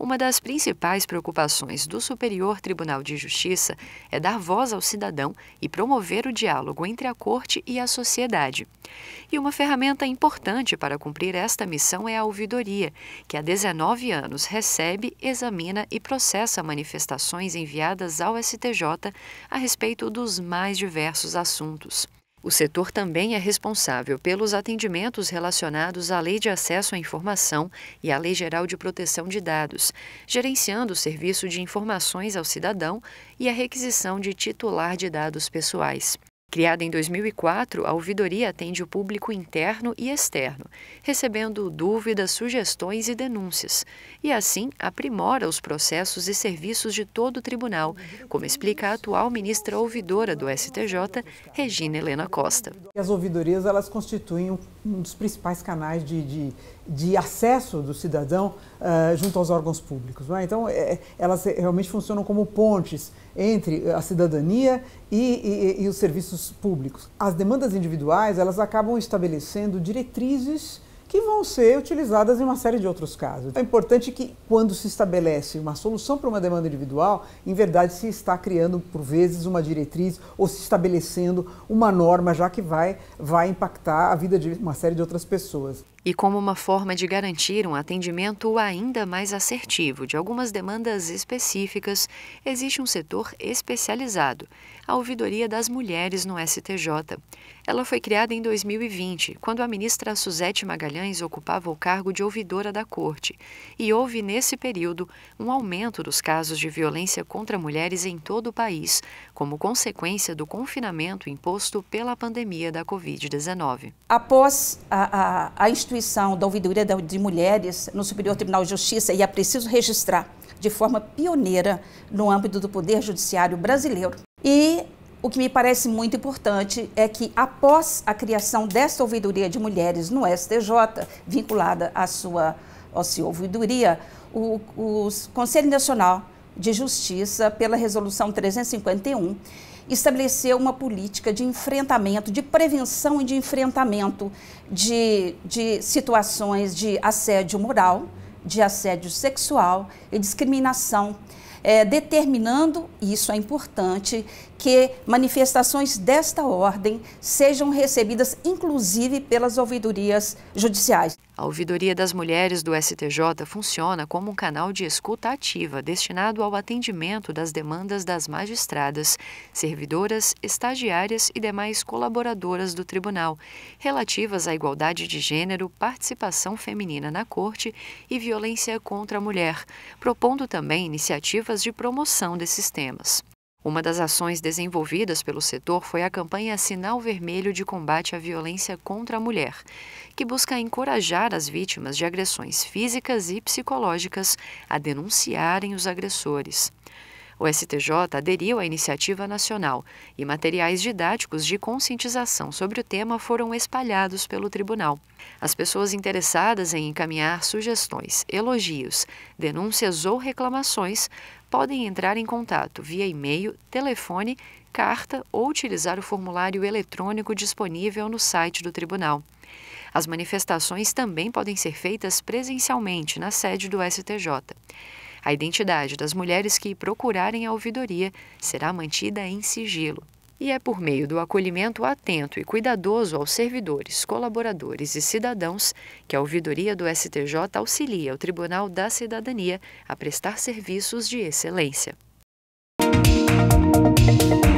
uma das principais preocupações do Superior Tribunal de Justiça é dar voz ao cidadão e promover o diálogo entre a corte e a sociedade. E uma ferramenta importante para cumprir esta missão é a ouvidoria, que há 19 anos recebe, examina e processa manifestações enviadas ao STJ a respeito dos mais diversos assuntos. O setor também é responsável pelos atendimentos relacionados à Lei de Acesso à Informação e à Lei Geral de Proteção de Dados, gerenciando o serviço de informações ao cidadão e a requisição de titular de dados pessoais. Criada em 2004, a ouvidoria atende o público interno e externo, recebendo dúvidas, sugestões e denúncias, e assim aprimora os processos e serviços de todo o tribunal, como explica a atual ministra ouvidora do STJ, Regina Helena Costa. As ouvidorias elas constituem um dos principais canais de, de, de acesso do cidadão uh, junto aos órgãos públicos. É? Então, é, elas realmente funcionam como pontes entre a cidadania e, e, e os serviços serviços públicos. As demandas individuais, elas acabam estabelecendo diretrizes que vão ser utilizadas em uma série de outros casos. É importante que, quando se estabelece uma solução para uma demanda individual, em verdade se está criando, por vezes, uma diretriz ou se estabelecendo uma norma já que vai, vai impactar a vida de uma série de outras pessoas e como uma forma de garantir um atendimento ainda mais assertivo de algumas demandas específicas, existe um setor especializado, a Ouvidoria das Mulheres no STJ. Ela foi criada em 2020, quando a ministra Suzete Magalhães ocupava o cargo de ouvidora da Corte, e houve nesse período um aumento dos casos de violência contra mulheres em todo o país, como consequência do confinamento imposto pela pandemia da Covid-19. Após a, a, a instituição da Ouvidoria de Mulheres no Superior Tribunal de Justiça e é preciso registrar de forma pioneira no âmbito do Poder Judiciário brasileiro. E o que me parece muito importante é que, após a criação desta ouvidoria de mulheres no STJ, vinculada à sua, à sua ouvidoria, o, o Conselho Nacional de Justiça, pela Resolução 351, estabeleceu uma política de enfrentamento, de prevenção e de enfrentamento de, de situações de assédio moral, de assédio sexual e discriminação. É, determinando, e isso é importante, que manifestações desta ordem sejam recebidas, inclusive, pelas ouvidorias judiciais. A Ouvidoria das Mulheres do STJ funciona como um canal de escuta ativa destinado ao atendimento das demandas das magistradas, servidoras, estagiárias e demais colaboradoras do Tribunal, relativas à igualdade de gênero, participação feminina na Corte e violência contra a mulher, propondo também iniciativas de promoção desses temas. Uma das ações desenvolvidas pelo setor foi a campanha Sinal Vermelho de Combate à Violência contra a Mulher, que busca encorajar as vítimas de agressões físicas e psicológicas a denunciarem os agressores. O STJ aderiu à iniciativa nacional e materiais didáticos de conscientização sobre o tema foram espalhados pelo tribunal. As pessoas interessadas em encaminhar sugestões, elogios, denúncias ou reclamações podem entrar em contato via e-mail, telefone, carta ou utilizar o formulário eletrônico disponível no site do tribunal. As manifestações também podem ser feitas presencialmente na sede do STJ. A identidade das mulheres que procurarem a ouvidoria será mantida em sigilo. E é por meio do acolhimento atento e cuidadoso aos servidores, colaboradores e cidadãos que a ouvidoria do STJ auxilia o Tribunal da Cidadania a prestar serviços de excelência. Música